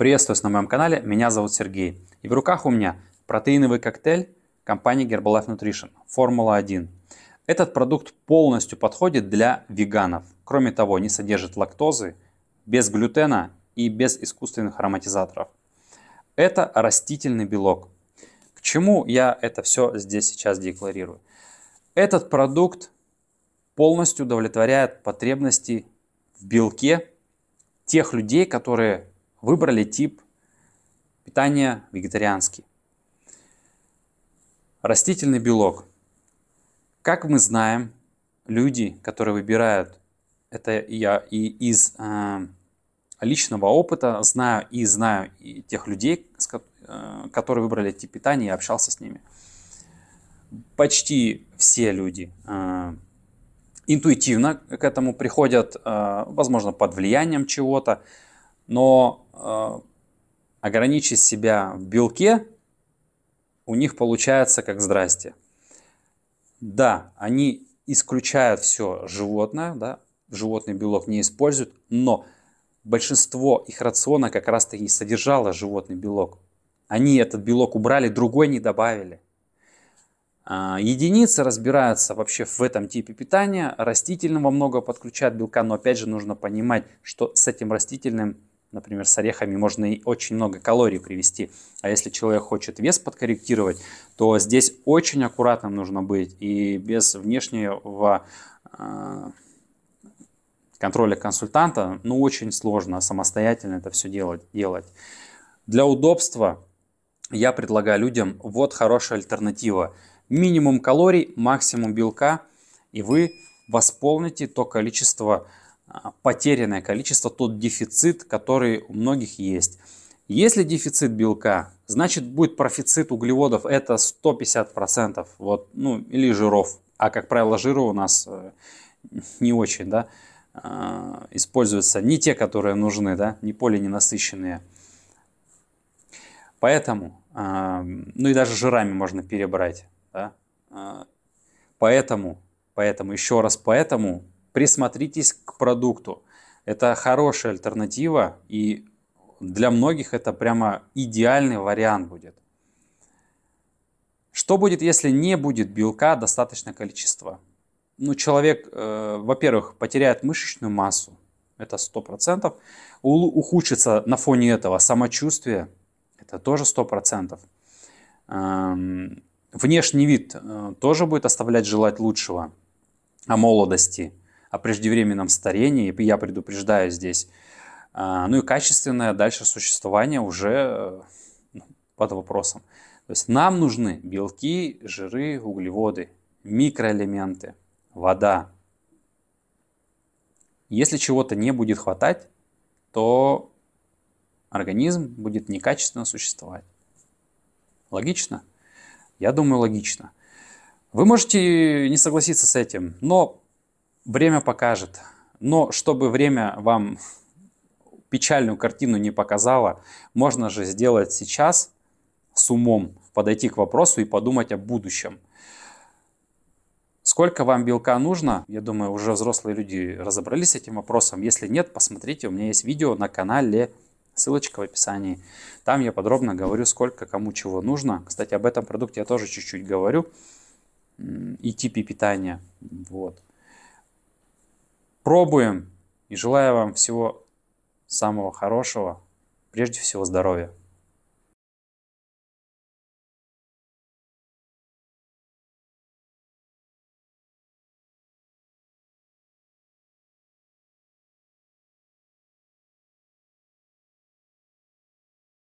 Приветствую вас на моем канале, меня зовут Сергей. И в руках у меня протеиновый коктейль компании Herbalife Nutrition Формула-1. Этот продукт полностью подходит для веганов. Кроме того, не содержит лактозы, без глютена и без искусственных ароматизаторов. Это растительный белок. К чему я это все здесь сейчас декларирую? Этот продукт полностью удовлетворяет потребности в белке тех людей, которые выбрали тип питания вегетарианский. Растительный белок. Как мы знаем, люди, которые выбирают, это я и из э, личного опыта знаю и знаю и тех людей, э, которые выбрали тип питания, я общался с ними. Почти все люди э, интуитивно к этому приходят, э, возможно, под влиянием чего-то, но э, ограничить себя в белке у них получается как здрасте. Да, они исключают все животное, да, животный белок не используют, но большинство их рациона как раз-таки содержало животный белок. Они этот белок убрали, другой не добавили. А, единицы разбираются вообще в этом типе питания. Растительного много подключают белка, но опять же нужно понимать, что с этим растительным Например, с орехами можно и очень много калорий привести. А если человек хочет вес подкорректировать, то здесь очень аккуратным нужно быть. И без внешнего а, контроля консультанта, ну, очень сложно самостоятельно это все делать. делать. Для удобства я предлагаю людям вот хорошая альтернатива. Минимум калорий, максимум белка, и вы восполните то количество а, потерянное количество, тот дефицит, который у многих есть. Если дефицит белка, значит будет профицит углеводов, это 150%, вот, ну, или жиров. А, как правило, жиры у нас э, не очень, да, а, используются не те, которые нужны, да, не полиненасыщенные. Поэтому, а, ну и даже жирами можно перебрать, да. Поэтому, поэтому, еще раз поэтому присмотритесь к продукту. Это хорошая альтернатива, и для многих это прямо идеальный вариант будет. Что будет, если не будет белка достаточное количество? Ну, человек, э, во-первых, потеряет мышечную массу, это 100%. У, ухудшится на фоне этого самочувствие, это тоже 100%. Эм, внешний вид э, тоже будет оставлять желать лучшего о а молодости о преждевременном старении, я предупреждаю здесь, а, ну и качественное дальше существование уже э, ну, под вопросом. То есть нам нужны белки, жиры, углеводы, микроэлементы, вода. Если чего-то не будет хватать, то организм будет некачественно существовать. Логично? Я думаю, логично. Вы можете не согласиться с этим, но Время покажет. Но чтобы время вам печальную картину не показало, можно же сделать сейчас с умом, подойти к вопросу и подумать о будущем. Сколько вам белка нужно? Я думаю, уже взрослые люди разобрались с этим вопросом. Если нет, посмотрите, у меня есть видео на канале, ссылочка в описании. Там я подробно говорю, сколько кому чего нужно. Кстати, об этом продукте я тоже чуть-чуть говорю. И типе питания. Вот пробуем. И желаю вам всего самого хорошего, прежде всего здоровья.